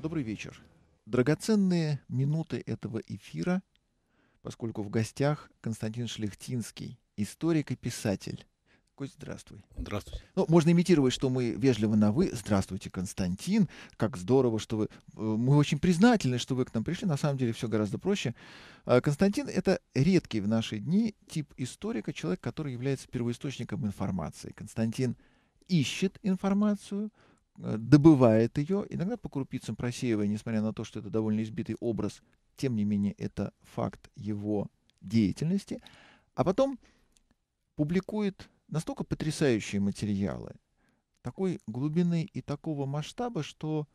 Добрый вечер. Драгоценные минуты этого эфира, поскольку в гостях Константин Шлехтинский, историк и писатель. Кость, здравствуй. Здравствуйте. Ну, можно имитировать, что мы вежливо на «вы». Здравствуйте, Константин. Как здорово, что вы... Э, мы очень признательны, что вы к нам пришли. На самом деле все гораздо проще. А, Константин — это редкий в наши дни тип историка, человек, который является первоисточником информации. Константин ищет информацию — Э, добывает ее, иногда по крупицам просеивая, несмотря на то, что это довольно избитый образ, тем не менее это факт его деятельности, а потом публикует настолько потрясающие материалы, такой глубины и такого масштаба, что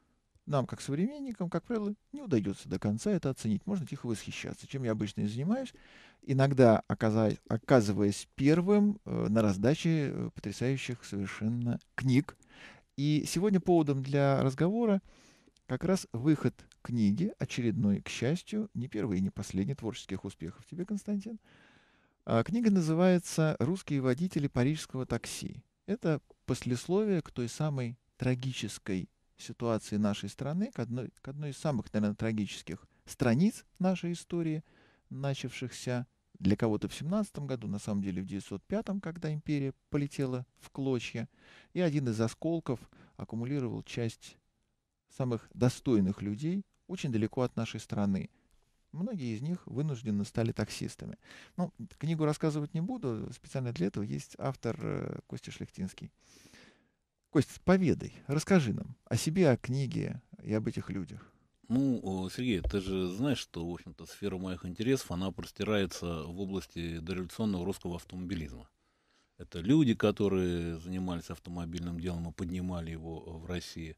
нам, как современникам, как правило, не удается до конца это оценить. Можно тихо восхищаться, чем я обычно и занимаюсь. Иногда оказываясь первым э, на раздаче э, потрясающих совершенно книг, и сегодня поводом для разговора как раз выход книги, очередной, к счастью, не первый и не последний творческих успехов тебе, Константин. А, книга называется «Русские водители парижского такси». Это послесловие к той самой трагической ситуации нашей страны, к одной, к одной из самых, наверное, трагических страниц нашей истории, начавшихся для кого-то в 17 году, на самом деле в 905, когда империя полетела в клочья, и один из осколков аккумулировал часть самых достойных людей очень далеко от нашей страны. Многие из них вынуждены стали таксистами. Ну, книгу рассказывать не буду, специально для этого есть автор э, Костя Шляхтинский. Кость, поведай, расскажи нам о себе, о книге и об этих людях. Ну, Сергей, ты же знаешь, что, в общем-то, сфера моих интересов, она простирается в области дореволюционного русского автомобилизма. Это люди, которые занимались автомобильным делом и поднимали его в России,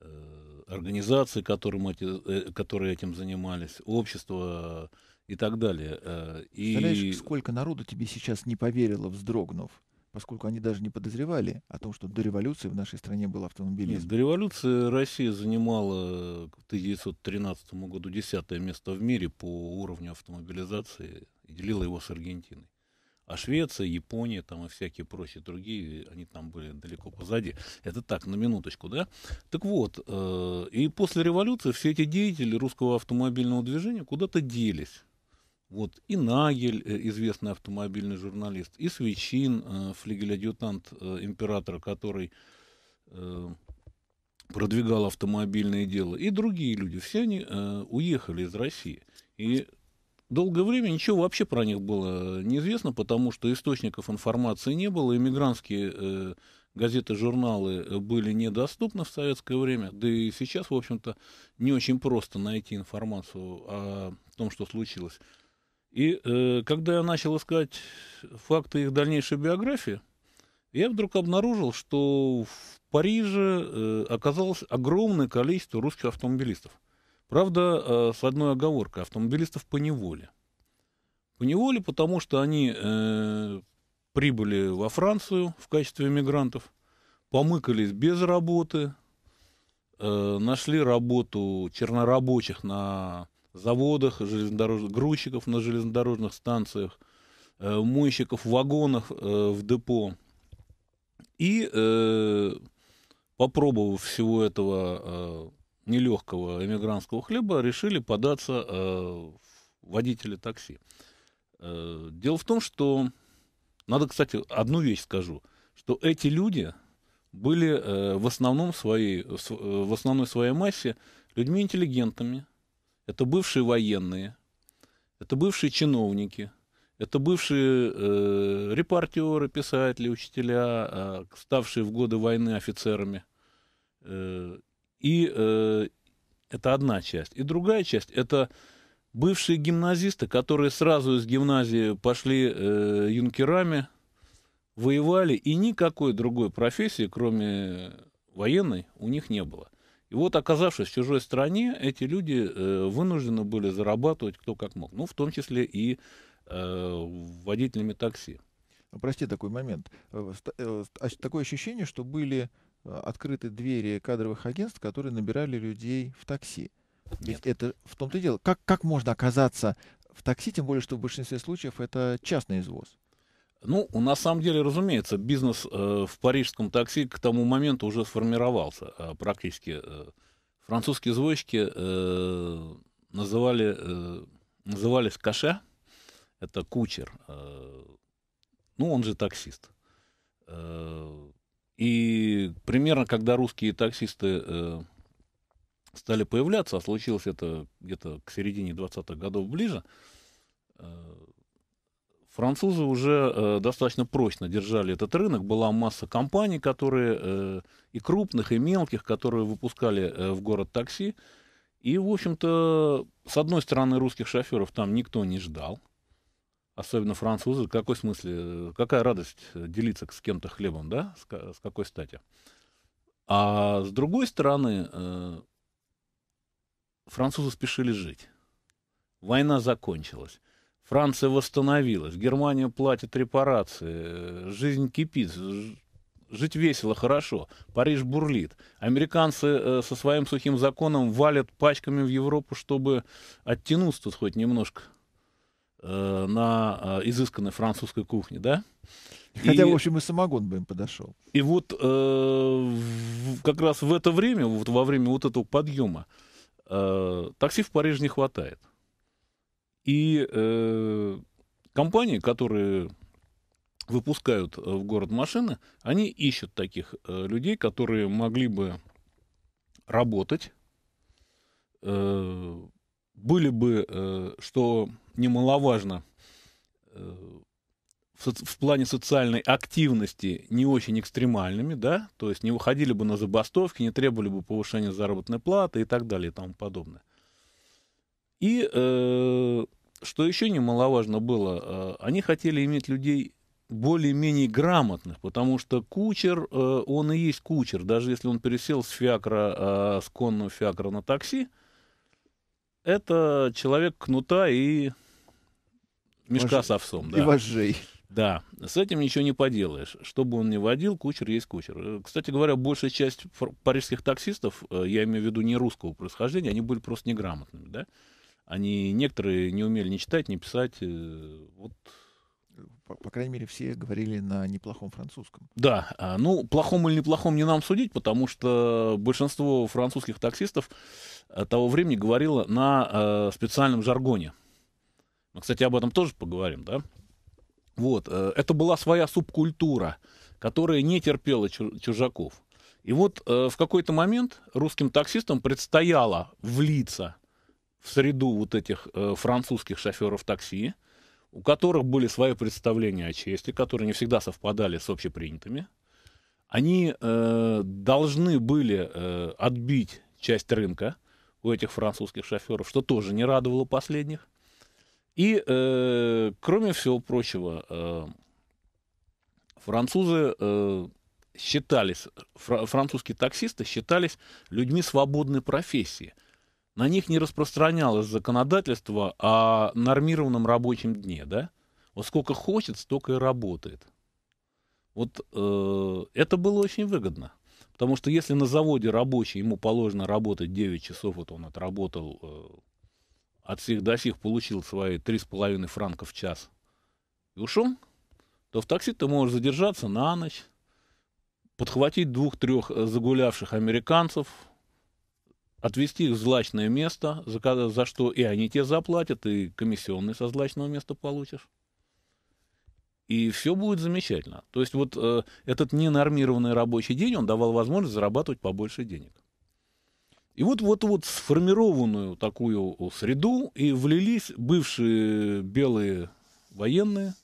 э, организации, которым эти, э, которые этим занимались, общество э, и так далее. И... Представляешь, сколько народу тебе сейчас не поверило, вздрогнув? поскольку они даже не подозревали о том, что до революции в нашей стране был автомобилизм. Нет, до революции Россия занимала к 1913 году десятое место в мире по уровню автомобилизации и делила его с Аргентиной. А Швеция, Япония там и всякие прочие другие, они там были далеко позади. Это так, на минуточку, да? Так вот, э, и после революции все эти деятели русского автомобильного движения куда-то делись. Вот и Нагель, э, известный автомобильный журналист, и Свечин, э, флигель-адъютант э, императора, который продвигал автомобильное дело, и другие люди, все они уехали из России. И долгое время ничего вообще про них было неизвестно, потому что источников информации не было, иммигрантские газеты, журналы были недоступны в советское время, да и сейчас, в общем-то, не очень просто найти информацию о том, что случилось. И э, когда я начал искать факты их дальнейшей биографии, я вдруг обнаружил, что в Париже э, оказалось огромное количество русских автомобилистов. Правда, э, с одной оговоркой, автомобилистов по неволе. По неволе, потому что они э, прибыли во Францию в качестве мигрантов, помыкались без работы, э, нашли работу чернорабочих на заводах, железнодорожных, грузчиков на железнодорожных станциях, э, мойщиков в вагонах э, в депо. И э, попробовав всего этого нелегкого эмигрантского хлеба, решили податься э, водители такси. дело в том, что надо, кстати, одну вещь скажу, что эти люди были в основном своей, в основной своей массе людьми интеллигентами. Это бывшие военные, это бывшие чиновники, это бывшие э, репортеры, писатели, учителя, э, ставшие в годы войны офицерами. Э, и э, это одна часть. И другая часть это бывшие гимназисты, которые сразу из гимназии пошли э, юнкерами, воевали, и никакой другой профессии, кроме военной, у них не было. И вот, оказавшись в чужой стране, эти люди э, вынуждены были зарабатывать кто как мог, ну, в том числе и э, водителями такси. А прости такой момент. Э, э, такое ощущение, что были э, открыты двери кадровых агентств, которые набирали людей в такси. Нет. это в том-то и дело. Как, как можно оказаться в такси, тем более, что в большинстве случаев это частный извоз? Ну, на самом деле, разумеется, бизнес э, в парижском такси к тому моменту уже сформировался э, практически. Э, французские извозчики э, называли, э, назывались каше, это кучер. Э, ну, он же таксист. Э, и примерно, когда русские таксисты э, стали появляться, а случилось это где-то к середине 20-х годов ближе, э, Французы уже э, достаточно прочно держали этот рынок. Была масса компаний, которые э, и крупных, и мелких, которые выпускали э, в город такси. И, в общем-то, с одной стороны, русских шоферов там никто не ждал. Особенно французы. В какой смысле? Какая радость э, делиться с кем-то хлебом, да? С, с какой стати? А с другой стороны, э, французы спешили жить. Война закончилась. Франция восстановилась, Германия платит репарации, э, жизнь кипит, жить весело, хорошо, Париж бурлит. Американцы э, со своим сухим законом валят пачками в Европу, чтобы оттянуться тут хоть немножко э, на изысканной французской кухне, да? Хотя, и, в общем, и самогон бы им подошел. И вот э, в, как раз в это время, вот во время вот этого подъема, э, такси в Париже не хватает. И э, компании, которые выпускают э, в город машины, они ищут таких э, людей, которые могли бы работать, э, были бы, э, что немаловажно, э, в, в плане социальной активности не очень экстремальными, да, то есть не выходили бы на забастовки, не требовали бы повышения заработной платы и так далее и тому подобное. И э, что еще немаловажно было, э, они хотели иметь людей более-менее грамотных, потому что кучер, э, он и есть кучер, даже если он пересел с фиакра, э, с конного фиакра на такси, это человек кнута и мешка Вож... с овсом. Да. И вожжей. Да, с этим ничего не поделаешь. Что бы он ни водил, кучер есть кучер. Э, кстати говоря, большая часть парижских таксистов, э, я имею в виду не русского происхождения, они были просто неграмотными, да? Они некоторые не умели ни читать, ни писать. Э, вот по, по крайней мере, все говорили на неплохом французском. Да, а, ну, плохом или неплохом не нам судить, потому что большинство французских таксистов э, того времени говорило на э, специальном жаргоне. Мы, кстати, об этом тоже поговорим, да? Вот, э, это была своя субкультура, которая не терпела чужаков. И вот э, в какой-то момент русским таксистам предстояло влиться в среду вот этих э, французских шоферов такси, у которых были свои представления о чести, которые не всегда совпадали с общепринятыми. Они э, должны были э, отбить часть рынка у этих французских шоферов, что тоже не радовало последних. И, э, кроме всего прочего, э, французы э, считались, фра- французские таксисты считались людьми свободной профессии – на них не распространялось законодательство о нормированном рабочем дне, да? Вот сколько хочет, столько и работает. Вот э, это было очень выгодно. Потому что если на заводе рабочий, ему положено работать 9 часов, вот он отработал, э, от всех до сих получил свои 3,5 франка в час и ушел, то в такси ты можешь задержаться на ночь, подхватить двух-трех э, загулявших американцев, отвезти их в злачное место, за, за что и они тебе заплатят, и комиссионный со злачного места получишь. И все будет замечательно. То есть вот э, этот ненормированный рабочий день, он давал возможность зарабатывать побольше денег. И вот, вот, вот сформированную такую среду и влились бывшие белые военные,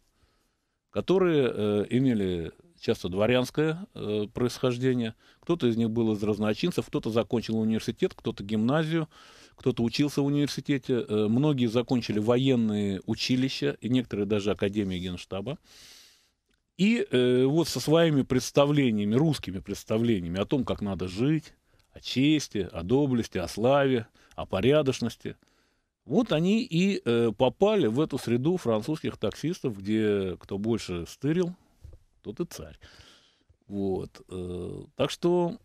которые э, имели часто дворянское э, происхождение. Кто-то из них был из разночинцев, кто-то закончил университет, кто-то гимназию, кто-то учился в университете. Э, многие закончили военные училища и некоторые даже академии генштаба. И э, вот со своими представлениями, русскими представлениями о том, как надо жить, о чести, о доблести, о славе, о порядочности – вот они и э, попали в эту среду французских таксистов, где кто больше стырил, тот и царь. Вот. Э, так что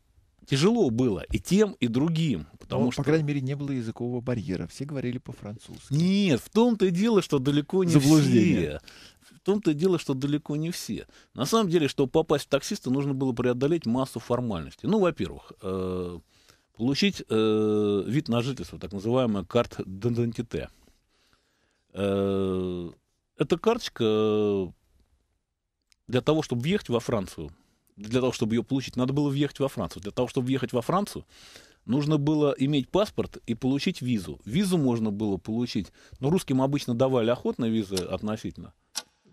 тяжело было и тем, и другим. Потому ну, что... По крайней мере, не было языкового барьера. Все говорили по-французски. Нет, в том-то и дело, что далеко не все. В том-то и дело, что далеко не все. На самом деле, чтобы попасть в таксиста, нужно было преодолеть массу формальностей. Ну, во-первых, э, получить э, вид на жительство, так называемая карта дентите. эта карточка для того, чтобы въехать во Францию, для того, чтобы ее получить, надо было въехать во Францию. Для того, чтобы въехать во Францию, нужно было иметь паспорт и получить визу. Визу можно было получить, но русским обычно давали охотно визы относительно.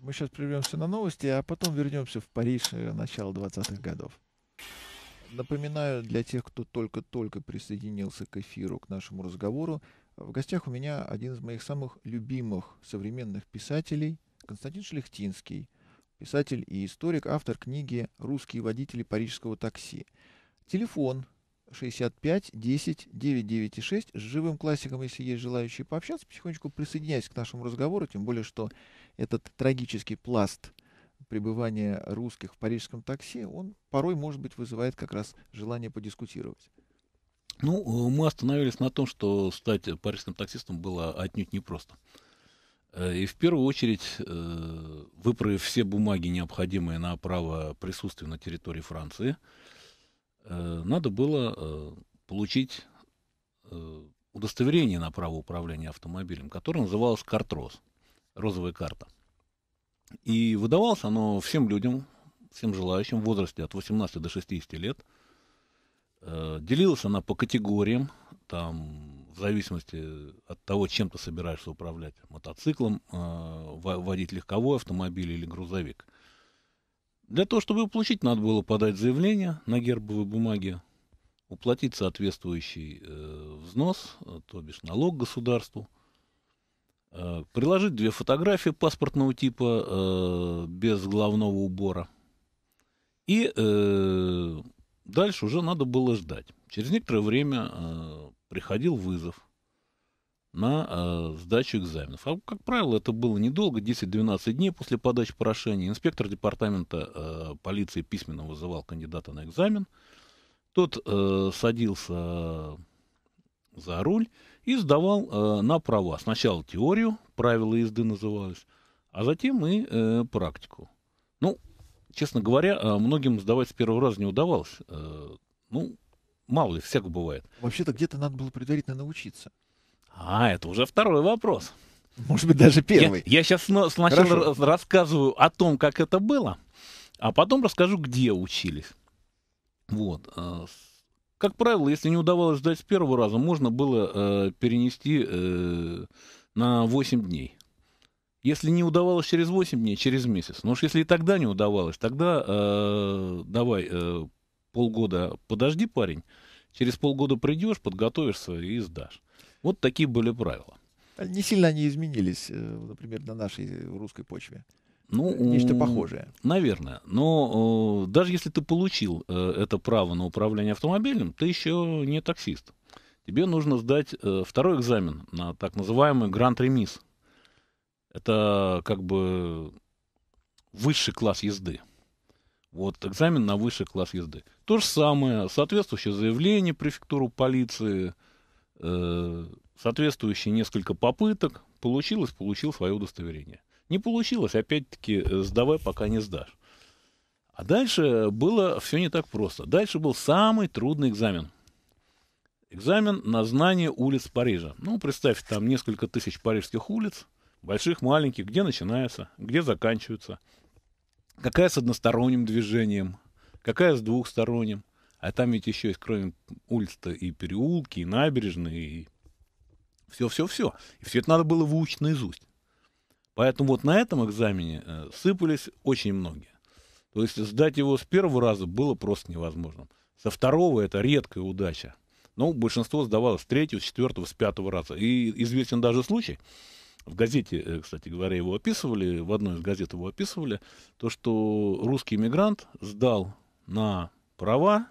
Мы сейчас прервемся на новости, а потом вернемся в Париж э, начала 20-х годов. Напоминаю для тех, кто только-только присоединился к эфиру, к нашему разговору, в гостях у меня один из моих самых любимых современных писателей Константин Шлехтинский – писатель и историк, автор книги «Русские водители парижского такси». Телефон 65 10 996. С живым классиком, если есть желающие пообщаться, потихонечку присоединяясь к нашему разговору, тем более, что этот трагический пласт пребывания русских в парижском такси, он порой, может быть, вызывает как раз желание подискутировать. Ну, э, мы остановились на том, что стать парижским таксистом было отнюдь непросто. просто. Э, и в первую очередь, э, выправив все бумаги, необходимые на право присутствия на территории Франции, э, надо было получить удостоверение на право управления автомобилем, которое называлось картроз, розовая карта. И выдавалось оно всем людям, всем желающим в возрасте от 18 до 60 лет. Делилась она по категориям, там в зависимости э, от того, чем ты собираешься управлять, мотоциклом, э, водить легковой автомобиль или грузовик. Для того, чтобы его получить, надо было подать заявление на гербовой бумаге, уплатить соответствующий э, взнос, э, то бишь налог государству, э, приложить две фотографии паспортного типа э, без головного убора. И э, дальше уже надо было ждать. Через некоторое время э, приходил вызов на э, сдачу экзаменов. А, как правило, это было недолго, 10-12 дней после подачи прошения. Инспектор департамента э, полиции письменно вызывал кандидата на экзамен. Тот э, садился за руль и сдавал э, на права. Сначала теорию, правила езды назывались, а затем и э, практику. Ну, честно говоря, э, многим сдавать с первого раза не удавалось. Э, ну, мало ли, всяко бывает. Вообще-то где-то надо было предварительно научиться. А, это уже второй вопрос. Может быть, даже первый. Я, я сейчас сначала Хорошо. рассказываю о том, как это было, а потом расскажу, где учились. Вот. Э, как правило, если не удавалось сдать с первого раза, можно было э, перенести э, на 8 дней. Если не удавалось через 8 дней, через месяц. Но уж если и тогда не удавалось, тогда э, давай э, полгода подожди, парень, через полгода придешь, подготовишься и сдашь. Вот такие были правила. А не сильно они изменились, э, например, на нашей э, русской почве. Ну, э, Нечто похожее. Наверное. Но э, даже если ты получил э, это право на управление автомобилем, ты еще не таксист. Тебе нужно сдать э, второй экзамен на так называемый гранд-ремис. Это как бы высший класс езды. Вот экзамен на высший класс езды. То же самое, соответствующее заявление префектуру полиции, э, соответствующие несколько попыток. Получилось, получил свое удостоверение. Не получилось, опять-таки, э, сдавай, пока не сдашь. А дальше было все не так просто. Дальше был самый трудный экзамен. Экзамен на знание улиц Парижа. Ну, представь, там несколько тысяч парижских улиц, больших, маленьких, где начинается, где заканчивается – какая с односторонним движением, какая с двухсторонним. А там ведь еще есть, кроме улиц-то, и переулки, и набережные, и все-все-все. И все это надо было выучить наизусть. Поэтому вот на этом экзамене э, сыпались очень многие. То есть сдать его с первого раза было просто невозможно. Со второго это редкая удача. Но ну, большинство сдавалось с третьего, с четвертого, с пятого раза. И известен даже случай, в газете, э, кстати говоря, его описывали, в одной из газет его описывали, то, что русский мигрант сдал на права,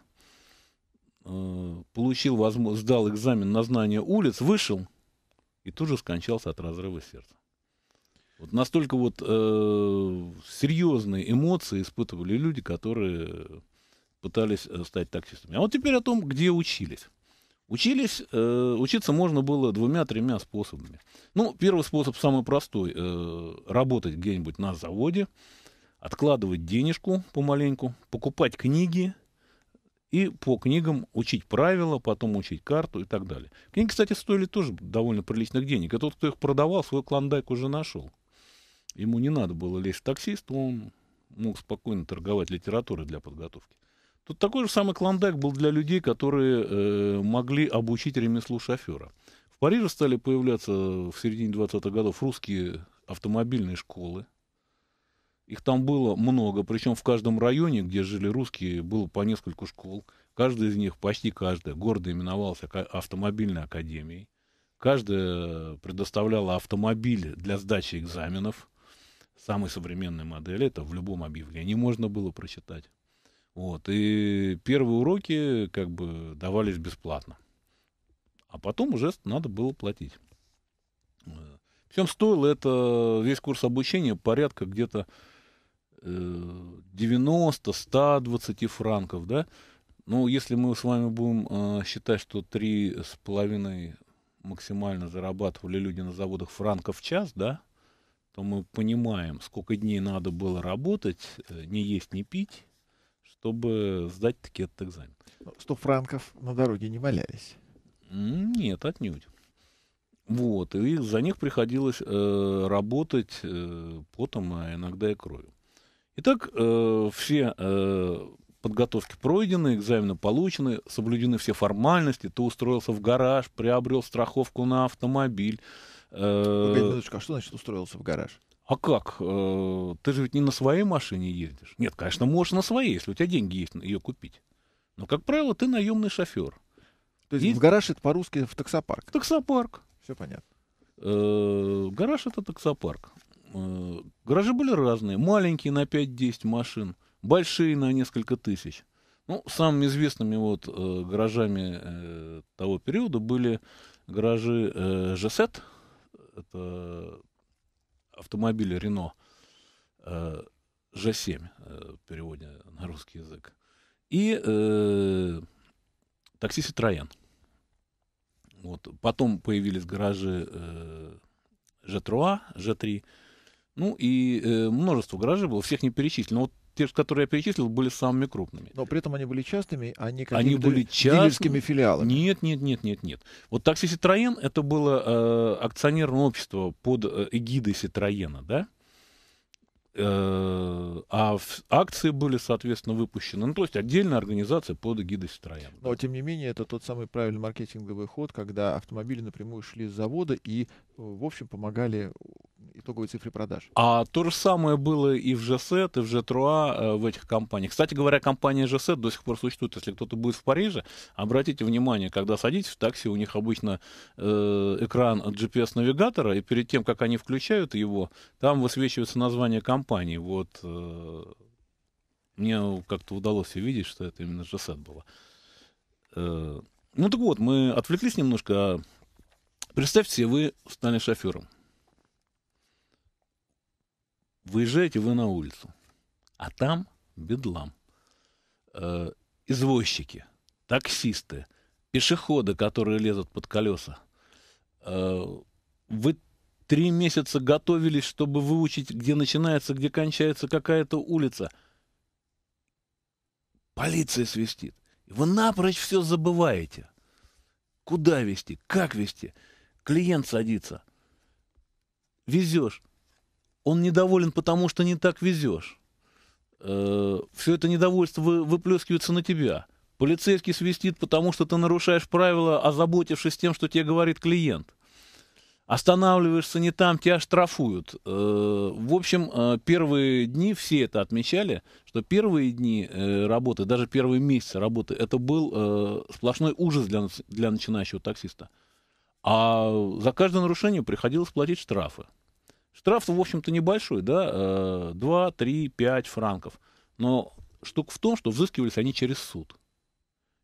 э, получил возможность, сдал экзамен на знание улиц, вышел и тут же скончался от разрыва сердца. Вот настолько вот э, серьезные эмоции испытывали люди, которые пытались э, стать таксистами. А вот теперь о том, где учились. Учились, э, учиться можно было двумя-тремя способами. Ну, первый способ самый простой. Э, работать где-нибудь на заводе, откладывать денежку помаленьку, покупать книги и по книгам учить правила, потом учить карту и так далее. Книги, кстати, стоили тоже довольно приличных денег. И тот, кто их продавал, свой клондайк уже нашел. Ему не надо было лезть в таксист, он мог спокойно торговать литературой для подготовки. Тут такой же самый клондайк был для людей, которые э, могли обучить ремеслу шофера. В Париже стали появляться в середине 20-х годов русские автомобильные школы. Их там было много, причем в каждом районе, где жили русские, было по несколько школ. Каждая из них, почти каждая, гордо именовалась автомобильной академией. Каждая предоставляла автомобиль для сдачи экзаменов. Самой современной модели, это в любом объявлении можно было прочитать. Вот, и первые уроки как бы давались бесплатно. А потом уже надо было платить. Причем э, стоило это весь курс обучения порядка где-то 90-120 э, франков, да? Ну, если мы с вами будем э, считать, что три с половиной максимально зарабатывали люди на заводах франков в час, да, то мы понимаем, сколько дней надо было работать, не есть, не пить, чтобы сдать таки этот экзамен. 100 франков на дороге не валялись? Нет, отнюдь. Вот, и за них приходилось э, работать э, потом, а иногда и кровью. Итак, э, все э, подготовки пройдены, экзамены получены, соблюдены все формальности, ты устроился в гараж, приобрел страховку на автомобиль. Э, Погоди минуточку, а что значит устроился в гараж? а как? Э, ты же ведь не на своей машине ездишь. Нет, конечно, можешь на своей, если у тебя деньги есть ее купить. Но, как правило, ты наемный шофер. То есть, есть... в гараж это по-русски в таксопарк. В таксопарк. Все понятно. Э, гараж это таксопарк. Э, гаражи были разные. Маленькие на 5-10 машин, большие на несколько тысяч. Ну, самыми известными вот гаражами того периода были гаражи э, это автомобиля Рено э, Ж7 э, в переводе на русский язык. И э, такси Citroёn. Вот. Потом появились гаражи э, Ж3, а, Ж3. Ну и э, множество гаражей было, всех не перечислено. Вот те, которые я перечислил, были самыми крупными. Но при этом они были частными, а не какими-то они были частными филиалами. Нет, нет, нет, нет, нет. Вот такси Ситроен это было э, акционерное общество под э, эгидой Ситроена, да? Э, а акции были, соответственно, выпущены. Ну, то есть отдельная организация под эгидой Ситроена. Но, тем не менее, это тот самый правильный маркетинговый ход, когда автомобили напрямую шли с завода и, э, в общем, помогали итоговой цифре продаж. А то же самое было и в ЖСЭТ, и в ЖТРУА э, в этих компаниях. Кстати говоря, компания ЖСЭТ до сих пор существует. Если кто-то будет в Париже, обратите внимание, когда садитесь в такси, у них обычно э, экран GPS-навигатора, и перед тем, как они включают его, там высвечивается название компании. Вот э, мне как-то удалось увидеть, что это именно ЖСЭТ было. Э, ну так вот, мы отвлеклись немножко. А представьте себе, вы стали шофером. Выезжаете вы на улицу, а там бедлам. Э, извозчики, таксисты, пешеходы, которые лезут под колеса. Э, вы три месяца готовились, чтобы выучить, где начинается, где кончается какая-то улица. Полиция свистит. Вы напрочь все забываете. Куда вести, как вести. Клиент садится. Везешь он недоволен, потому что не так везешь. Э, все это недовольство выплескивается на тебя. Полицейский свистит, потому что ты нарушаешь правила, озаботившись тем, что тебе говорит клиент. Останавливаешься не там, тебя штрафуют. Э, в общем, э, первые дни все это отмечали, что первые дни э, работы, даже первые месяцы работы, это был сплошной ужас для, для начинающего таксиста. А за каждое нарушение приходилось платить штрафы. Штраф, в общем-то, небольшой, да, 2, 3, 5 франков. Но штука в том, что взыскивались они через суд.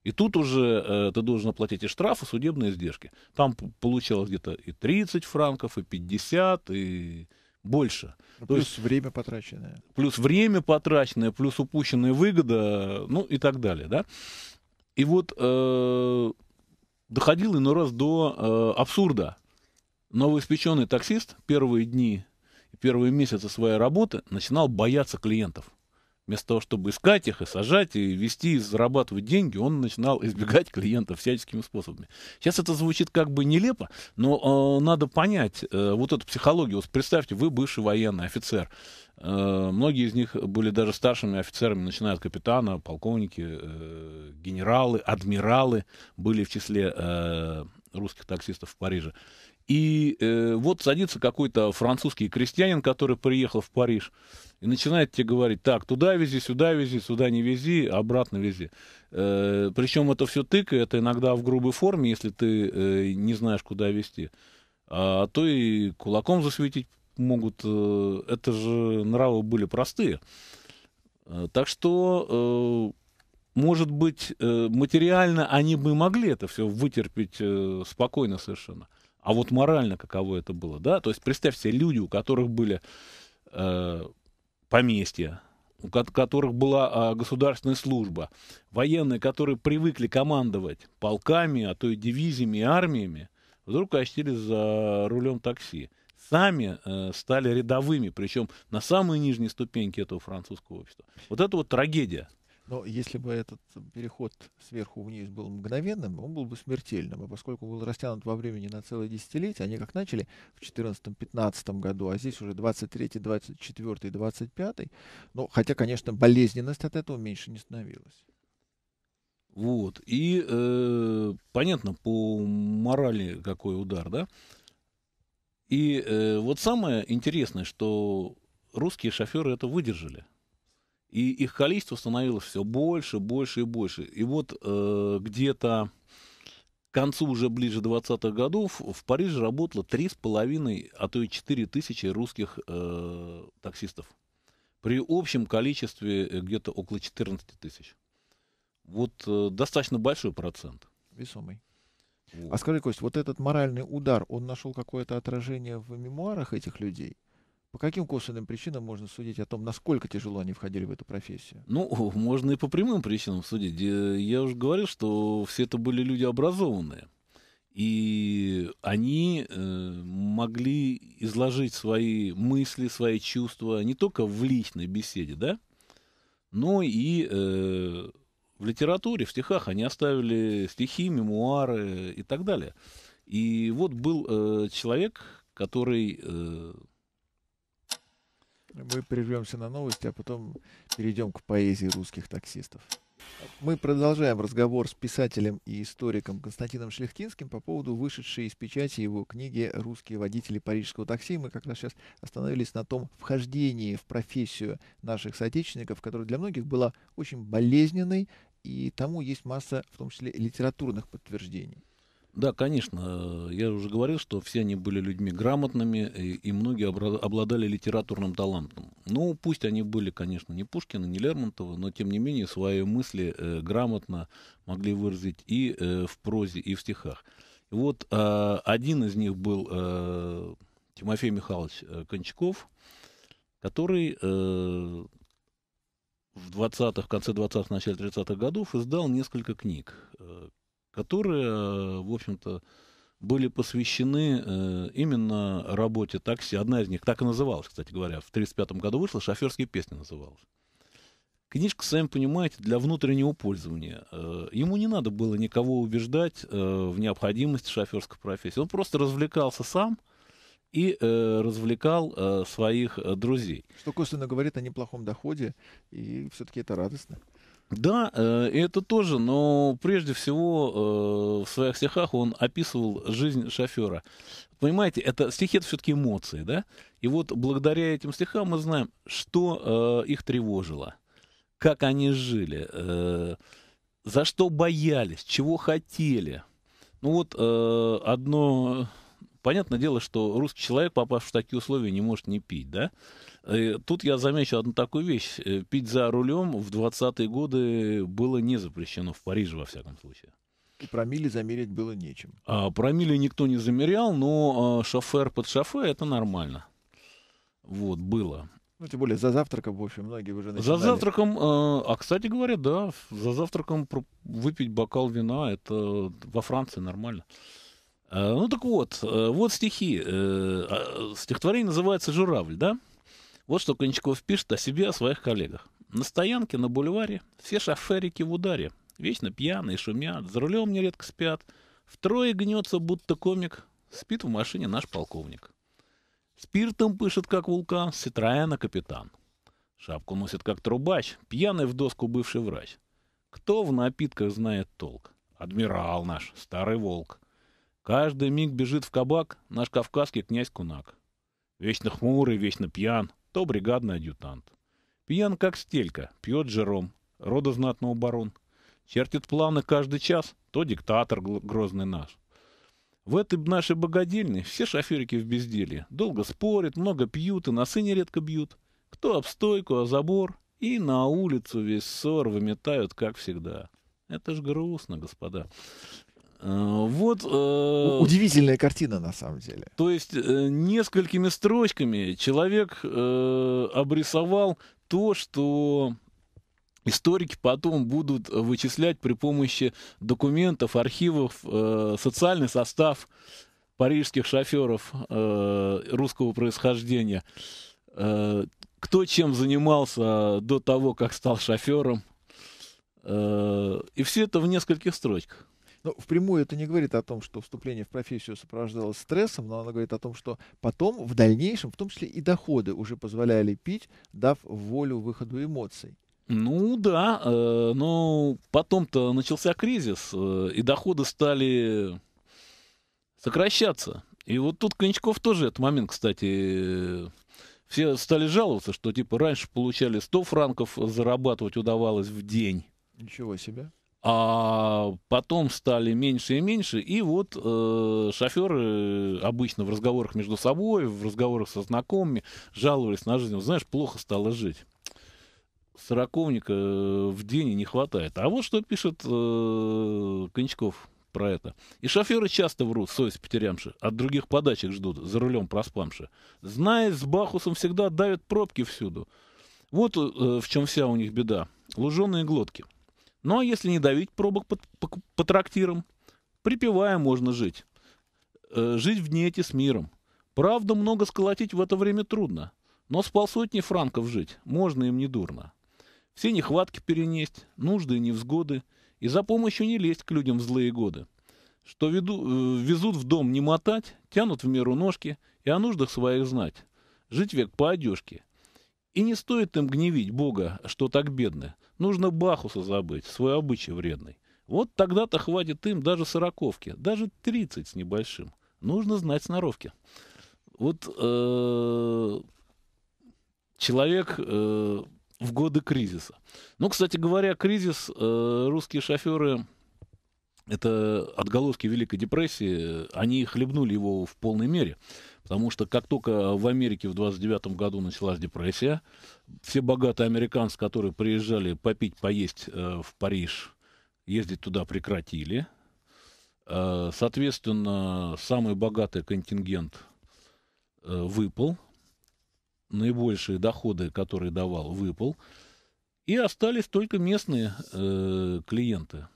И тут уже э, ты должен оплатить и штраф, и судебные издержки. Там получалось где-то и 30 франков, и 50, и больше. Ну, То плюс есть, время потраченное. Плюс время потраченное, плюс упущенная выгода, ну и так далее. Да? И вот э, доходил иной раз до э, абсурда. Новоиспеченный таксист первые дни и первые месяцы своей работы начинал бояться клиентов. Вместо того, чтобы искать их и сажать, и вести, и зарабатывать деньги, он начинал избегать клиентов всяческими способами. Сейчас это звучит как бы нелепо, но э, надо понять э, вот эту психологию. Вот представьте, вы бывший военный офицер. Э, многие из них были даже старшими офицерами, начиная от капитана, полковники, э, генералы, адмиралы были в числе э, русских таксистов в Париже. И э, вот садится какой-то французский крестьянин, который приехал в Париж, и начинает тебе говорить, так, туда вези, сюда вези, сюда не вези, обратно вези. Э, причем это все тык, это иногда в грубой форме, если ты э, не знаешь, куда везти. А то и кулаком засветить могут. Э, это же нравы были простые. Э, так что... Э, может быть, э, материально они бы могли это все вытерпеть э, спокойно совершенно. А вот морально каково это было, да? То есть представьте, себе люди, у которых были э, поместья, у которых была э, государственная служба, военные, которые привыкли командовать полками, а то и дивизиями и армиями, вдруг очутились за рулем такси. Сами э, стали рядовыми, причем на самые нижние ступеньки этого французского общества. Вот это вот трагедия. Но если бы этот переход сверху вниз был мгновенным, он был бы смертельным. а поскольку был растянут во времени на целое десятилетие, они как начали в 2014-2015 году, а здесь уже 23, 24, 25. но хотя, конечно, болезненность от этого меньше не становилась. Вот. И э, понятно, по морали какой удар, да? И э, вот самое интересное, что русские шоферы это выдержали. И их количество становилось все больше, больше и больше. И вот э, где-то к концу уже ближе 20-х годов в Париже работало 3,5, а то и 4 тысячи русских э, таксистов. При общем количестве э, где-то около 14 тысяч. Вот э, достаточно большой процент. Весомый. Вот. А скажи, Кость, вот этот моральный удар, он нашел какое-то отражение в мемуарах этих людей? По каким косвенным причинам можно судить о том, насколько тяжело они входили в эту профессию? Ну, можно и по прямым причинам судить. Я уже говорил, что все это были люди образованные. И они э, могли изложить свои мысли, свои чувства не только в личной беседе, да, но и э, в литературе, в стихах. Они оставили стихи, мемуары и так далее. И вот был э, человек, который э, мы прервемся на новости, а потом перейдем к поэзии русских таксистов. Мы продолжаем разговор с писателем и историком Константином Шлехтинским по поводу вышедшей из печати его книги «Русские водители парижского такси». Мы как раз сейчас остановились на том вхождении в профессию наших соотечественников, которая для многих была очень болезненной, и тому есть масса, в том числе, литературных подтверждений. Да, конечно. Я уже говорил, что все они были людьми грамотными, и, и многие обладали литературным талантом. Ну, пусть они были, конечно, не Пушкина, не Лермонтова, но, тем не менее, свои мысли э, грамотно могли выразить и э, в прозе, и в стихах. И вот э, один из них был э, Тимофей Михайлович э, Кончаков, который э, в 20 в конце 20-х, начале 30-х годов издал несколько книг. Э, которые, э, в общем-то, были посвящены э, именно работе такси. Одна из них так и называлась, кстати говоря. В 1935 году вышла, «Шоферские песни» называлась. Книжка, сами понимаете, для внутреннего пользования. Э, ему не надо было никого убеждать в необходимости шоферской профессии. Он просто развлекался сам и развлекал своих друзей. Что косвенно говорит о неплохом доходе, и все-таки это радостно. Да, э, это тоже, но прежде всего э, в своих стихах он описывал жизнь шофера. Понимаете, это стихи это все-таки эмоции, да? И вот благодаря этим стихам мы знаем, что э, их тревожило, как они жили, за что боялись, чего хотели. Ну вот одно понятное дело, что русский человек, попавший в такие условия, не может не пить, да? И э, тут я заметил одну такую вещь. Э, пить за рулем в 20-е годы было не запрещено, в Париже, во всяком случае. И промили замерить было нечем. А, промили никто не замерял, но а, шофер под шофе это нормально. Вот, было. Ну, тем более за завтраком, в общем, многие уже начинали. За завтраком, э, а, кстати говоря, да, за завтраком выпить бокал вина, это во Франции нормально. Э, ну так вот, э, вот стихи. Э, а, стихотворение называется «Журавль», да? Вот что Кончаков пишет о себе, о своих коллегах. На стоянке, на бульваре, все шоферики в ударе. Вечно пьяные, шумят, за рулем нередко спят. Втрое гнется, будто комик. Спит в машине наш полковник. Спиртом пышет, как вулкан, с Ситроэна капитан. Шапку носит, как трубач, пьяный в доску бывший врач. Кто в напитках знает толк? Адмирал наш, старый волк — Каждый миг бежит в кабак наш кавказский князь Кунак. Вечно хмурый, вечно пьян, то бригадный адъютант. Пьян, как стелька, пьет жером, рода знатного барон. Чертит планы каждый час, то диктатор грозный наш. В этой нашей богадельне все шоферики в безделье. Долго спорят, много пьют и на носы редко бьют. Кто об стойку, а забор. И на улицу весь ссор выметают, как всегда. Это ж грустно, господа. Э, вот, э, Удивительная картина, на самом деле. То есть э, несколькими строчками человек э, обрисовал то, что историки потом будут вычислять при помощи документов, архивов, э, социальный состав парижских шоферов э, русского происхождения. Э, кто чем занимался до того, как стал шофером. Э, и все это в нескольких строчках. Ну, впрямую это не говорит о том, что вступление в профессию сопровождалось стрессом, но оно говорит о том, что потом, в дальнейшем, в том числе и доходы уже позволяли пить, дав волю выходу эмоций. Ну да, э, но потом-то начался кризис, э, и доходы стали сокращаться. И вот тут Кончков тоже этот момент, кстати, э, все стали жаловаться, что типа раньше получали 100 франков, зарабатывать удавалось в день. Ничего себе. А потом стали меньше и меньше, и вот э, шоферы обычно в разговорах между собой, в разговорах со знакомыми жаловались на жизнь. Знаешь, плохо стало жить сороковника э, в день не хватает. А вот что пишет э, Кончков про это. И шоферы часто врут, совесть потерямши, от других подачек ждут, за рулем проспамши. Зная, с Бахусом всегда давят пробки всюду. Вот э, в чем вся у них беда. Луженые глотки — ну а если не давить пробок по, по, по трактирам, припевая можно жить. Э, жить в диете с миром. Правда, много сколотить в это время трудно, но с полсотни франков жить можно им недурно. Все нехватки перенесть, нужды и невзгоды, и за помощью не лезть к людям в злые годы. Что веду, э, везут в дом не мотать, тянут в меру ножки, и о нуждах своих знать. Жить век по одежке. И не стоит им гневить Бога, что так бедны, Нужно Бахуса забыть, свой обычай вредный. Вот тогда-то хватит им даже сороковки, даже тридцать с небольшим. Нужно знать сноровки. Вот э, человек э, в годы кризиса. Ну, кстати говоря, кризис э, русские шоферы это отголоски Великой депрессии, они хлебнули его в полной мере. Потому что как только э, в Америке в 29 году началась депрессия, все богатые американцы, которые приезжали попить, поесть э, в Париж, ездить туда прекратили. Э, соответственно, самый богатый контингент э, выпал. Наибольшие доходы, которые давал, выпал. И остались только местные э, клиенты.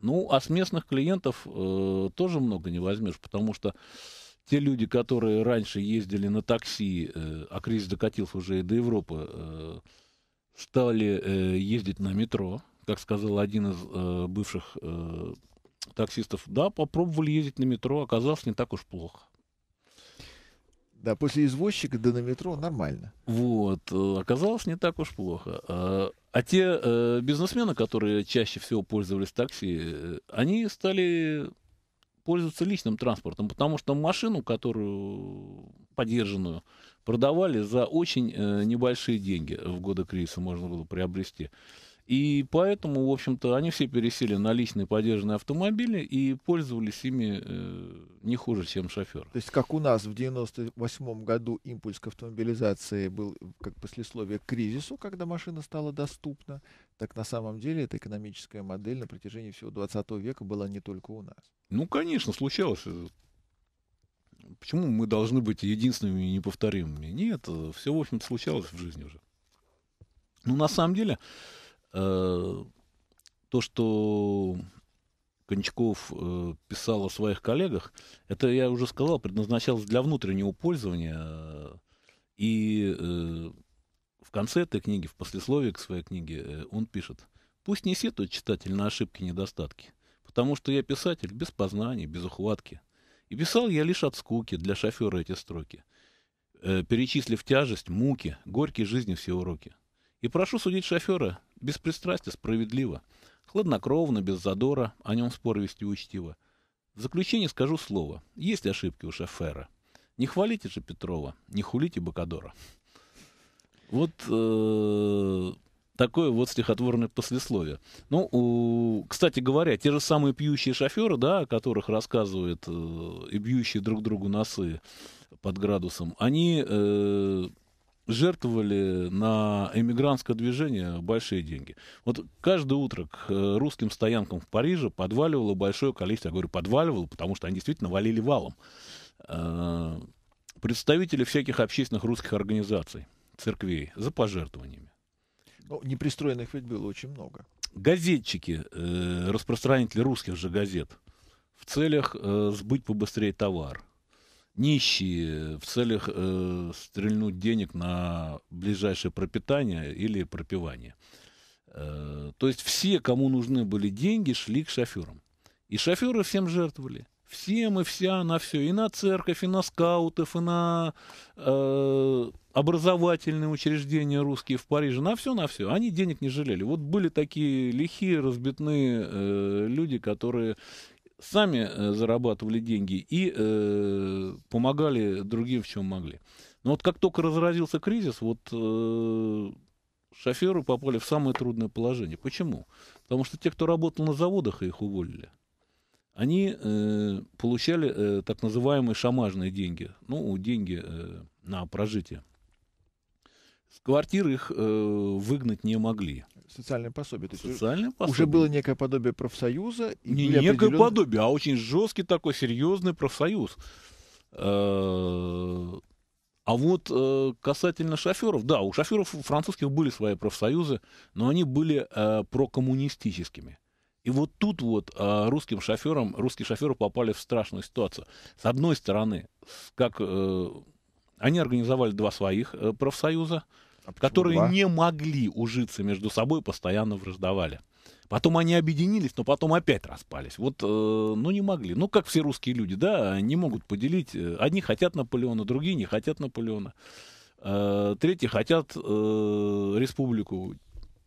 Ну, а с местных клиентов э, тоже много не возьмешь, потому что те люди, которые раньше ездили на такси, э, а кризис докатился уже и до Европы, э, стали э, ездить на метро, как сказал один из э, бывших э, таксистов. Да, попробовали ездить на метро, оказалось не так уж плохо. Да, после извозчика да на метро нормально. Вот, э, оказалось не так уж плохо. А, а, те э, бизнесмены, которые чаще всего пользовались такси, э, они стали пользоваться личным транспортом, потому что машину, которую подержанную, продавали за очень э, небольшие деньги в годы кризиса можно было приобрести. И поэтому, в общем-то, они все пересели на личные подержанные автомобили и пользовались ими э, не хуже, чем шофер. То есть, как у нас в 98 году импульс к автомобилизации был как послесловие к кризису, когда машина стала доступна, так на самом деле эта экономическая модель на протяжении всего 20 века была не только у нас. Ну, конечно, случалось почему мы должны быть единственными и неповторимыми? Нет, все, в общем-то, случалось в жизни уже. Ну, на самом деле, Э, то, что Кончков э, писал о своих коллегах, это, я уже сказал, предназначалось для внутреннего пользования. и э, в конце этой книги, в послесловии к своей книге, он пишет, пусть несет тот читатель на ошибки и недостатки, потому что я писатель без познаний, без ухватки. И писал я лишь от скуки для шофера эти строки, перечислив тяжесть, муки, горькие жизни все уроки. И прошу судить шофера без пристрастия, справедливо. Хладнокровно, без задора, о нем спор вести учтиво. В заключение скажу слово. Есть ошибки у шофера. Не хвалите же Петрова, не хулите Бакадора. Вот э, такое вот стихотворное послесловие. Ну, у, кстати говоря, те же самые пьющие шоферы, да, о которых рассказывают э, и бьющие друг другу носы под градусом, они э, жертвовали на эмигрантское движение большие деньги. Вот каждое утро к э, русским стоянкам в Париже подваливало большое количество, я говорю, подваливало, потому что они действительно валили валом, э, представители всяких общественных русских организаций, церквей, за пожертвованиями. Ну, непристроенных ведь было очень много. Газетчики, э, распространители русских же газет, в целях сбыть побыстрее товар – нищие в целях э, стрельнуть денег на ближайшее пропитание или пропивание. Э, то есть все, кому нужны были деньги, шли к шоферам. И шоферы всем жертвовали. Всем и вся на все. И на церковь, и на скаутов, и на э, образовательные учреждения русские в Париже. На все, на все. Они денег не жалели. Вот были такие лихие, разбитные э, люди, которые сами э, зарабатывали деньги и э, помогали другим в чем могли. Но вот как только разразился кризис, вот э, шоферы попали в самое трудное положение. Почему? Потому что те, кто работал на заводах, и их уволили. Они э, получали э, так называемые шамажные деньги, ну, деньги э, на прожитие. С квартир их э, выгнать не могли социальное пособие. То есть социальное уже, пособие. Уже было некое подобие профсоюза. И Не некое определенные... подобие, а очень жесткий такой серьезный профсоюз. Э, а вот э, касательно шоферов, да, у шоферов французских были свои профсоюзы, но они были э, прокоммунистическими. И вот тут вот э, русским шоферам, русские шоферы попали в страшную ситуацию. С одной стороны, как э, они организовали два своих э, профсоюза, а которые два? не могли ужиться между собой, постоянно враждовали. Потом они объединились, но потом опять распались. Вот, э, ну, не могли. Ну, как все русские люди, да, не могут поделить. Э, одни хотят Наполеона, другие не хотят Наполеона. Э, третьи хотят э, республику,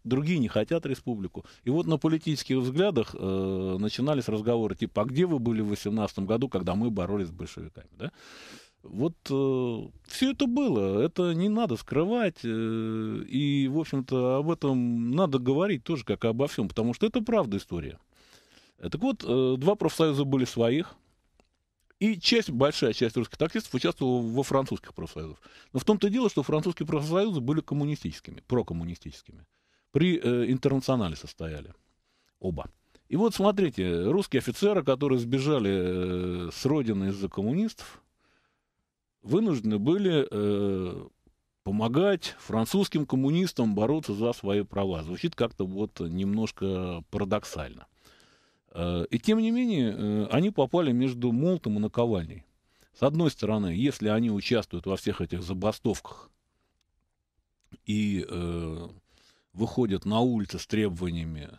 другие не хотят республику. И вот на политических взглядах э, начинались разговоры типа, а где вы были в 18 году, когда мы боролись с большевиками, да? Вот э, все это было, это не надо скрывать, э, и, в общем-то, об этом надо говорить тоже, как и обо всем, потому что это правда история. Так вот, э, два профсоюза были своих, и часть, большая часть русских таксистов участвовала во французских профсоюзах. Но в том-то и дело, что французские профсоюзы были коммунистическими, прокоммунистическими. При э, интернационале состояли оба. И вот смотрите, русские офицеры, которые сбежали э, с родины из-за коммунистов, вынуждены были э, помогать французским коммунистам бороться за свои права. Звучит как-то вот немножко парадоксально. Э, и тем не менее, э, они попали между молотом и наковальней. С одной стороны, если они участвуют во всех этих забастовках и э, выходят на улицы с требованиями,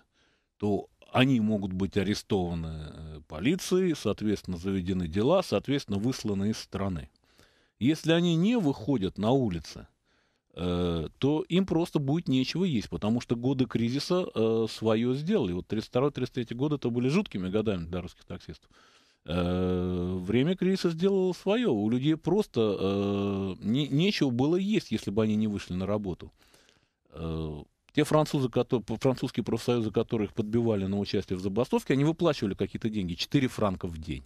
то они могут быть арестованы э, полицией, соответственно, заведены дела, соответственно, высланы из страны. Если они не выходят на улицы, э, то им просто будет нечего есть, потому что годы кризиса э, свое сделали. Вот 32-33 годы это были жуткими годами для русских таксистов. Э, время кризиса сделало свое. У людей просто э, нечего было есть, если бы они не вышли на работу. те французы, которые, французские профсоюзы, которых подбивали на участие в забастовке, они выплачивали какие-то деньги, 4 франка в день.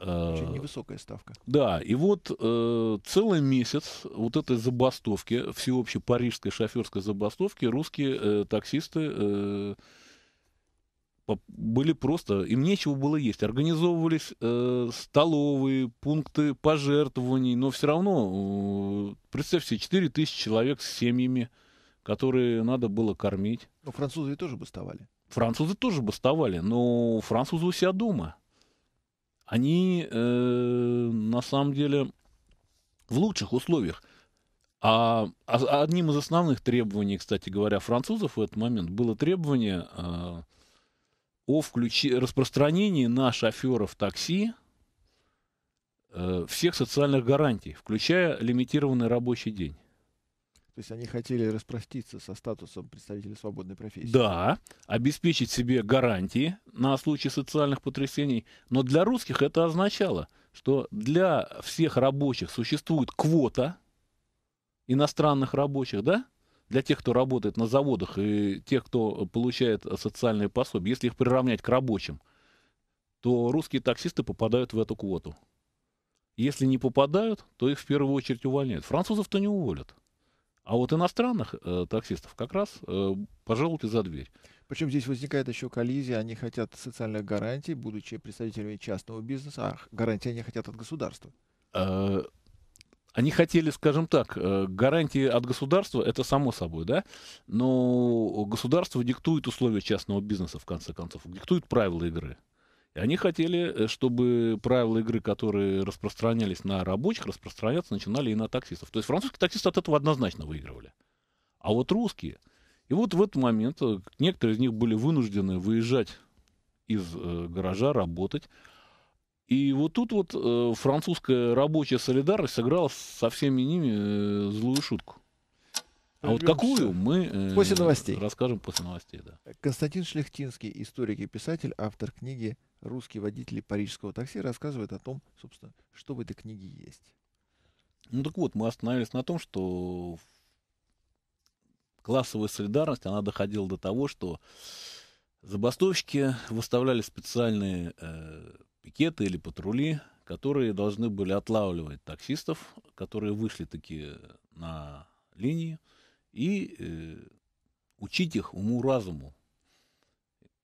Очень э, невысокая ставка. Да, и вот э, целый месяц вот этой забастовки, всеобщей парижской шоферской забастовки, русские э, таксисты э, были просто, им нечего было есть. Организовывались э, столовые, пункты пожертвований, но все равно, э, представьте, 4 тысячи человек с семьями, которые надо было кормить. Но французы тоже бастовали. Французы тоже бастовали, но французы у себя дома они э, на самом деле в лучших условиях. А, а, а одним из основных требований, кстати говоря, французов в этот момент было требование э, о включи, распространении на шоферов такси э, всех социальных гарантий, включая лимитированный рабочий день. То есть они хотели распроститься со статусом представителя свободной профессии. Да, обеспечить себе гарантии на случай социальных потрясений. Но для русских это означало, что для всех рабочих существует квота иностранных рабочих, да? Для тех, кто работает на заводах и тех, кто получает социальные пособия, если их приравнять к рабочим, то русские таксисты попадают в эту квоту. Если не попадают, то их в первую очередь увольняют. Французов-то не уволят. А вот иностранных э, таксистов как раз, э, пожалуйте, за дверь. Причем здесь возникает еще коллизия, они хотят социальных гарантий, будучи представителями частного бизнеса, а гарантии они хотят от государства. Э, они хотели, скажем так, э, гарантии от государства, это само собой, да, но государство диктует условия частного бизнеса, в конце концов, диктует правила игры. И они хотели, э, чтобы правила игры, которые распространялись на рабочих, распространяться начинали и на таксистов. То есть французские таксисты от этого однозначно выигрывали. А вот русские. И вот в этот момент э, некоторые из них были вынуждены выезжать из э, гаража, работать. И вот тут вот э, французская рабочая солидарность сыграла со всеми ними э, злую шутку. А вот какую мы э, после новостей. расскажем после новостей. Да. Константин Шлехтинский, историк и писатель, автор книги «Русские водители парижского такси» рассказывает о том, собственно, что в этой книге есть. Ну так вот, мы остановились на том, что классовая солидарность, она доходила до того, что забастовщики выставляли специальные э, пикеты или патрули, которые должны были отлавливать таксистов, которые вышли таки на линию и э, учить их уму-разуму.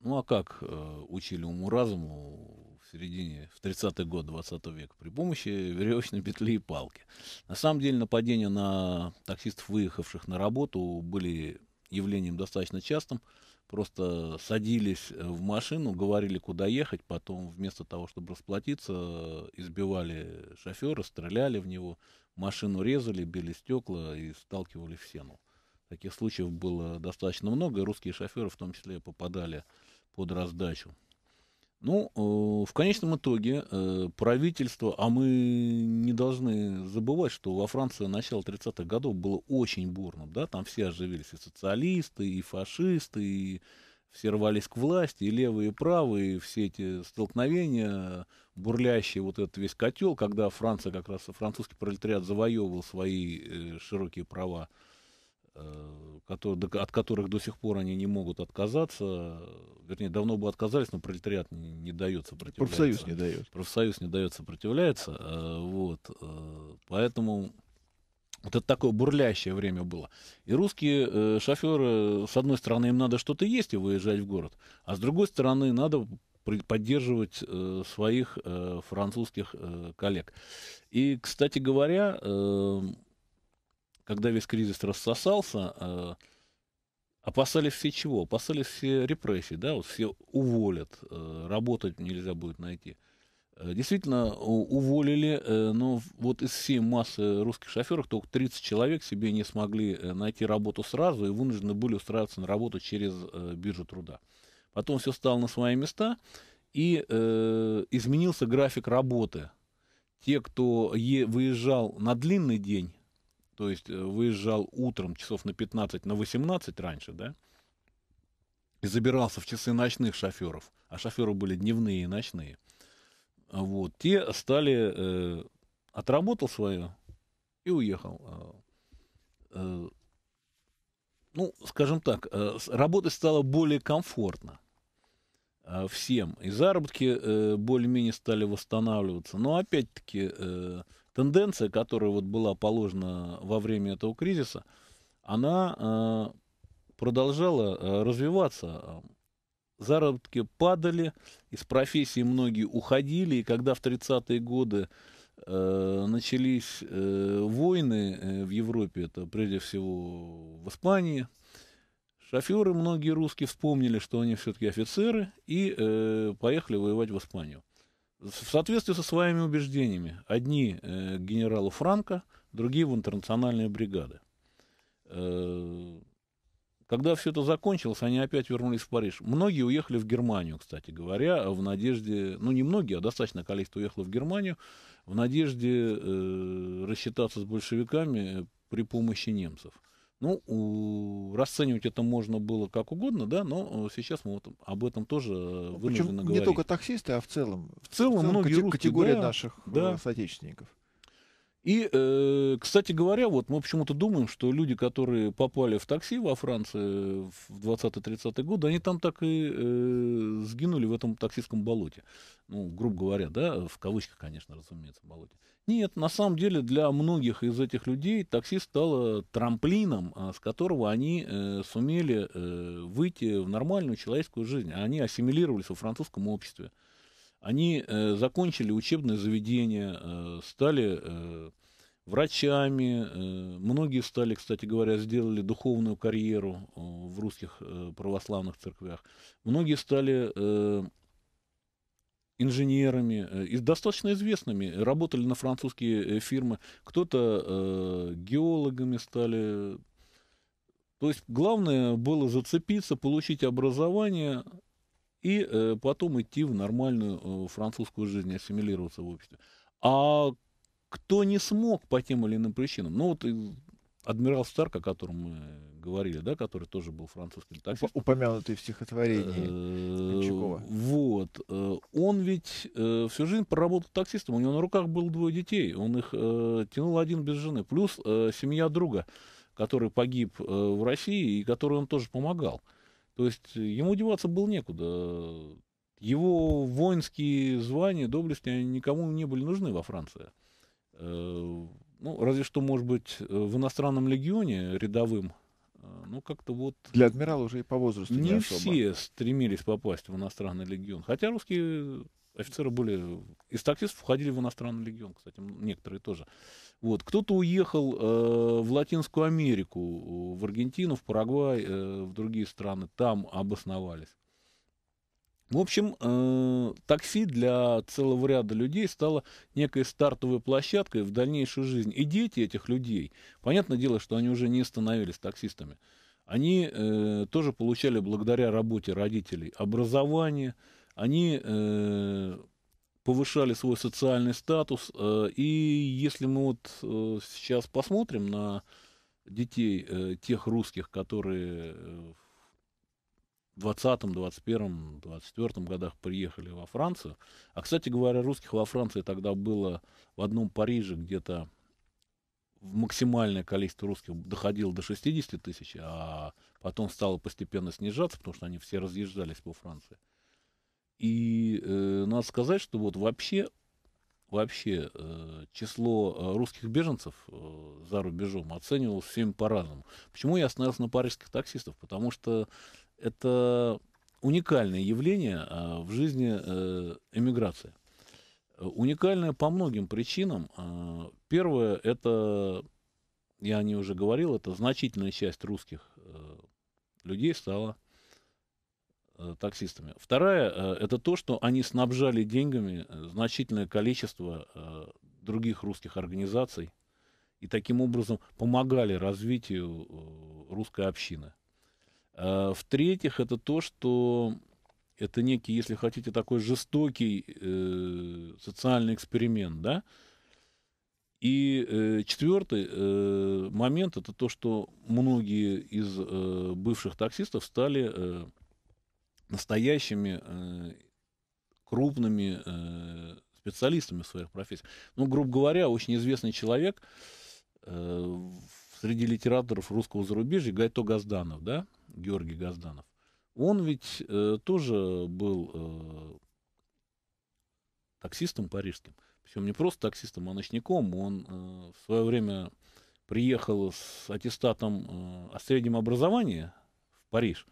Ну а как э, учили уму-разуму в середине, в 30-й год 20 века? При помощи веревочной петли и палки. На самом деле нападения на таксистов, выехавших на работу, были явлением достаточно частым. Просто садились э, в машину, говорили, куда ехать, потом вместо того, чтобы расплатиться, избивали шофера, стреляли в него, машину резали, били стекла и сталкивали в сену. Таких случаев было достаточно много, и русские шоферы в том числе попадали под раздачу. Ну, э, в конечном итоге э, правительство, а мы не должны забывать, что во Франции начало 30-х годов было очень бурно, да, там все оживились, и социалисты, и фашисты, и все рвались к власти, и левые, и правые, и все эти столкновения, бурлящий вот этот весь котел, когда Франция как раз, французский пролетариат завоевывал свои э, широкие права Э, от которых до сих пор они не могут отказаться. Э, вернее, давно бы отказались, но пролетариат не, не дает сопротивляться. Профсоюз не дает. Профсоюз не дает сопротивляется. Э, вот. Поэтому вот это такое бурлящее время было. И русские э, шоферы, с одной стороны, им надо что-то есть и выезжать в город, а с другой стороны, надо поддерживать своих французских коллег. И, кстати говоря, когда весь кризис рассосался, э, опасались все чего? Опасались все репрессий, да, вот все уволят, э, работать нельзя будет найти. Э, действительно, уволили, но вот из всей массы русских шоферов только 30 человек себе не смогли найти работу сразу и вынуждены были устраиваться на работу через биржу труда. Потом все стало на свои места, и э, изменился график работы. Те, кто е- выезжал на длинный день, то есть э, выезжал утром часов на 15, на 18 раньше, да, и забирался в часы ночных шоферов, а шоферы были дневные и ночные, вот, те стали, э, отработал свое и уехал. Э, э ну, скажем так, э, работать стало более комфортно э, всем, и заработки э, более-менее стали восстанавливаться, но опять-таки э, тенденция, которая вот была положена во время этого кризиса, она э, продолжала э, развиваться. Заработки падали, из профессии многие уходили, и когда в 30-е годы э, начались войны в Европе, это прежде всего в Испании, шоферы многие русские вспомнили, что они все-таки офицеры, и поехали воевать в Испанию в соответствии со своими убеждениями. Одни э, генералу Франко, другие в интернациональные бригады. Э, когда все это закончилось, они опять вернулись в Париж. Многие уехали в Германию, кстати говоря, в надежде, ну не многие, а достаточно количество уехало в Германию, в надежде э, рассчитаться с большевиками при помощи немцев. Ну, расценивать это можно было как угодно, да, но э, сейчас мы вот об этом тоже ну, вынуждены говорить. Не только таксисты, а в целом. В целом, в целом многие категория русские, да, наших э, да. соотечественников. И, э, кстати говоря, вот мы почему-то думаем, что люди, которые попали в такси во Франции в 20-30-е годы, они там так и э, сгинули в этом таксистском болоте. Ну, грубо говоря, да, в кавычках, конечно, разумеется, болоте. Нет, на самом деле для многих из этих людей такси стало трамплином, а, с которого они э, сумели э, выйти в нормальную человеческую жизнь. А они ассимилировались во французском обществе. Они э, закончили учебное заведение, э, стали э, врачами. Э, многие стали, кстати говоря, сделали духовную карьеру э, в русских э, православных церквях. Многие стали... Э, инженерами, э, и достаточно известными, работали на французские э, фирмы, кто-то э, геологами стали. То есть главное было зацепиться, получить образование и э, потом идти в нормальную э, французскую жизнь, ассимилироваться в обществе. А кто не смог по тем или иным причинам, ну вот адмирал Старк, о котором мы э, говорили, да, который тоже был французским таксистом. Упомянутый в стихотворении Чукова. Э, вот. Э, он ведь всю жизнь проработал таксистом, у него на руках было двое детей, он их тянул один без жены, плюс семья друга, который погиб в России и которой он тоже помогал. То есть ему деваться было некуда. Его воинские звания, доблести, они никому не были нужны во Франции ну, разве что, может быть, э, в иностранном легионе рядовым, э, ну, как-то вот... Для адмирала уже и по возрасту не, не особо. все стремились попасть в иностранный легион. Хотя русские офицеры были... Из таксистов входили в иностранный легион, кстати, некоторые тоже. Вот. Кто-то уехал э, в Латинскую Америку, в Аргентину, в Парагвай, э, в другие страны. Там обосновались. В общем, э, такси для целого ряда людей стало некой стартовой площадкой в дальнейшую жизнь. И дети этих людей, понятное дело, что они уже не становились таксистами, они э, тоже получали благодаря работе родителей образование, они э, повышали свой социальный статус. Э, и если мы вот э, сейчас посмотрим на детей э, тех русских, которые э, 20, 21, 24 годах приехали во Францию. А, кстати говоря, русских во Франции тогда было в одном Париже где-то максимальное количество русских доходило до 60 тысяч, а потом стало постепенно снижаться, потому что они все разъезжались по Франции. И э, надо сказать, что вот вообще, вообще э, число э, русских беженцев э, за рубежом оценивалось всем по-разному. Почему я остановился на парижских таксистов? Потому что это уникальное явление а, в жизни э, эмиграции. Уникальное по многим причинам. А, первое, это, я о ней уже говорил, это значительная часть русских э, людей стала э, таксистами. Вторая, это то, что они снабжали деньгами значительное количество других русских организаций и таким образом помогали развитию русской общины. А, в-третьих, это то, что это некий, если хотите, такой жестокий э, социальный эксперимент, да. И э, четвертый э, момент это то, что многие из э, бывших таксистов стали э, настоящими э, крупными э, специалистами в своих профессиях. Ну, грубо говоря, очень известный человек э, в среди литераторов русского зарубежья Гайто Газданов, да, Георгий Газданов, он ведь э, тоже был э, таксистом парижским. Причем не просто таксистом, а ночником. Он э, в свое время приехал с аттестатом э, о среднем образовании в Париж.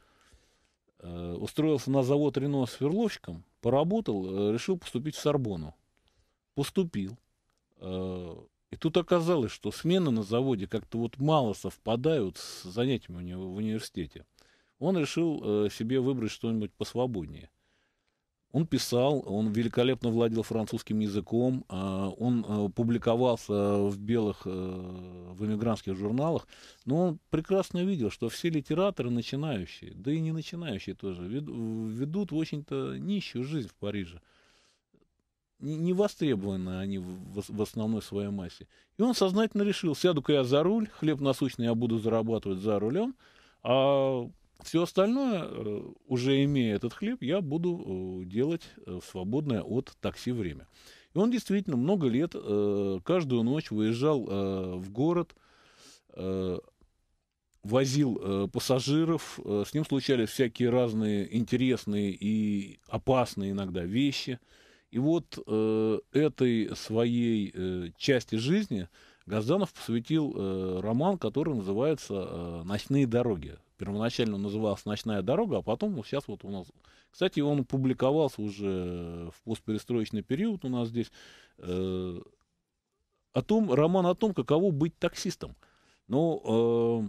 Э, устроился на завод Рено сверловщиком, поработал, э, решил поступить в Сорбону. Поступил. Э, и тут оказалось, что смены на заводе как-то вот мало совпадают с занятиями у него в университете. Он решил э, себе выбрать что-нибудь посвободнее. Он писал, он великолепно владел французским языком, а, он э, публиковался в белых, э, в эмигрантских журналах, но он прекрасно видел, что все литераторы начинающие, да и не начинающие тоже, ведут, ведут в очень-то нищую жизнь в Париже не востребованы они в, основной своей массе. И он сознательно решил, сяду-ка я за руль, хлеб насущный я буду зарабатывать за рулем, а все остальное, э, уже имея этот хлеб, я буду э, делать э, свободное от такси время. И он действительно много лет, каждую ночь выезжал в город, возил пассажиров, с ним случались всякие разные интересные и опасные иногда вещи – и вот э, этой своей э, части жизни Газданов посвятил э, роман, который называется э, «Ночные дороги». Первоначально он назывался «Ночная дорога», а потом ну, сейчас вот у нас... Кстати, он публиковался уже в постперестроечный период у нас здесь. Э, о том, роман о том, каково быть таксистом. Но э,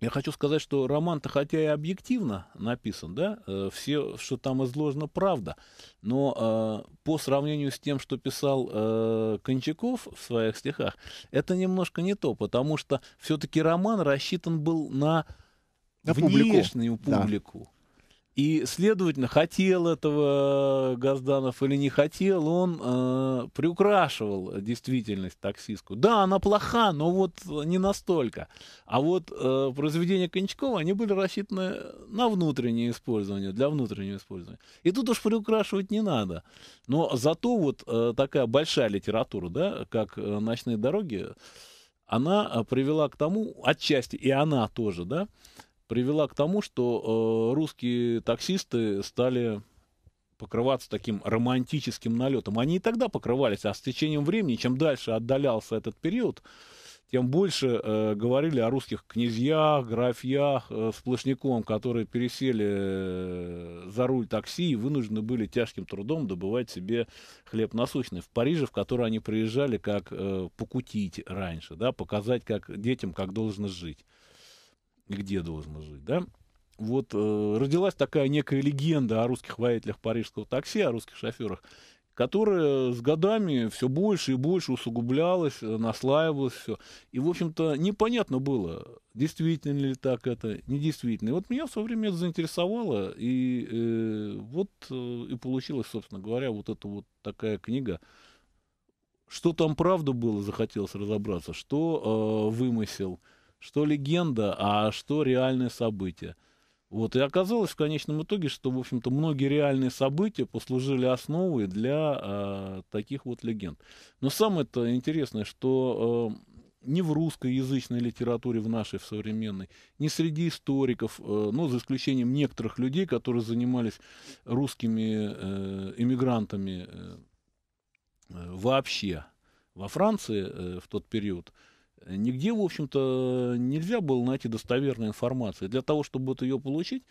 я хочу сказать, что роман-то хотя и объективно написан, да, э, все, что там изложено, правда, но э, по сравнению с тем, что писал э, Кончаков в своих стихах, это немножко не то, потому что все-таки роман рассчитан был на, на внешнюю публику. публику. Да и, следовательно, хотел этого Газданов или не хотел, он э, приукрашивал действительность таксистку. Да, она плоха, но вот не настолько. А вот э, произведения Кончакова, они были рассчитаны на внутреннее использование, для внутреннего использования. И тут уж приукрашивать не надо. Но зато вот э, такая большая литература, да, как э, «Ночные дороги», она э, привела к тому, отчасти, и она тоже, да, привела к тому, что э, русские таксисты стали покрываться таким романтическим налетом. Они и тогда покрывались, а с течением времени, чем дальше отдалялся этот период, тем больше э, говорили о русских князьях, графьях, э, сплошняком, которые пересели э, за руль такси и вынуждены были тяжким трудом добывать себе хлеб насущный. В Париже, в который они приезжали, как э, покутить раньше, да, показать как детям, как должно жить где должен жить, да? Вот э, родилась такая некая легенда о русских водителях парижского такси, о русских шоферах, которая с годами все больше и больше усугублялась, э, наслаивалась все. И, в общем-то, непонятно было, действительно ли так это, недействительно. И вот меня в свое время это заинтересовало, и э, вот э, и получилась, собственно говоря, вот эта вот такая книга. Что там правда было, захотелось разобраться, что э, вымысел – что легенда, а что реальное событие. Вот, и оказалось в конечном итоге, что, в общем-то, многие реальные события послужили основой для э, таких вот легенд. Но самое-то интересное, что э, ни в русскоязычной литературе, в нашей в современной, ни среди историков, э, ну, за исключением некоторых людей, которые занимались русскими э, эмигрантами э, э вообще во Франции э, в тот период, э, Нигде, в общем-то, нельзя было найти достоверной информации. Для того, чтобы вот ее получить,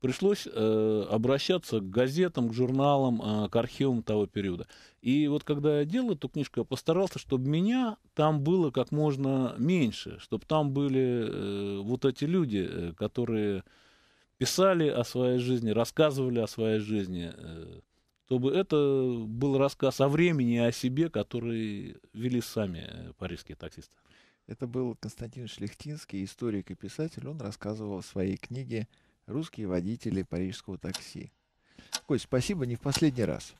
пришлось э, обращаться к газетам, к журналам, э, к архивам того периода. И вот когда я делал эту книжку, я постарался, чтобы меня там было как можно меньше, чтобы там были э, вот эти люди, э, которые писали о своей жизни, рассказывали о своей жизни, э, чтобы это был рассказ о времени и о себе, который вели сами э, парижские таксисты. Это был Константин Шлехтинский, историк и писатель. Он рассказывал в своей книге «Русские водители парижского такси». Кость, спасибо не в последний раз.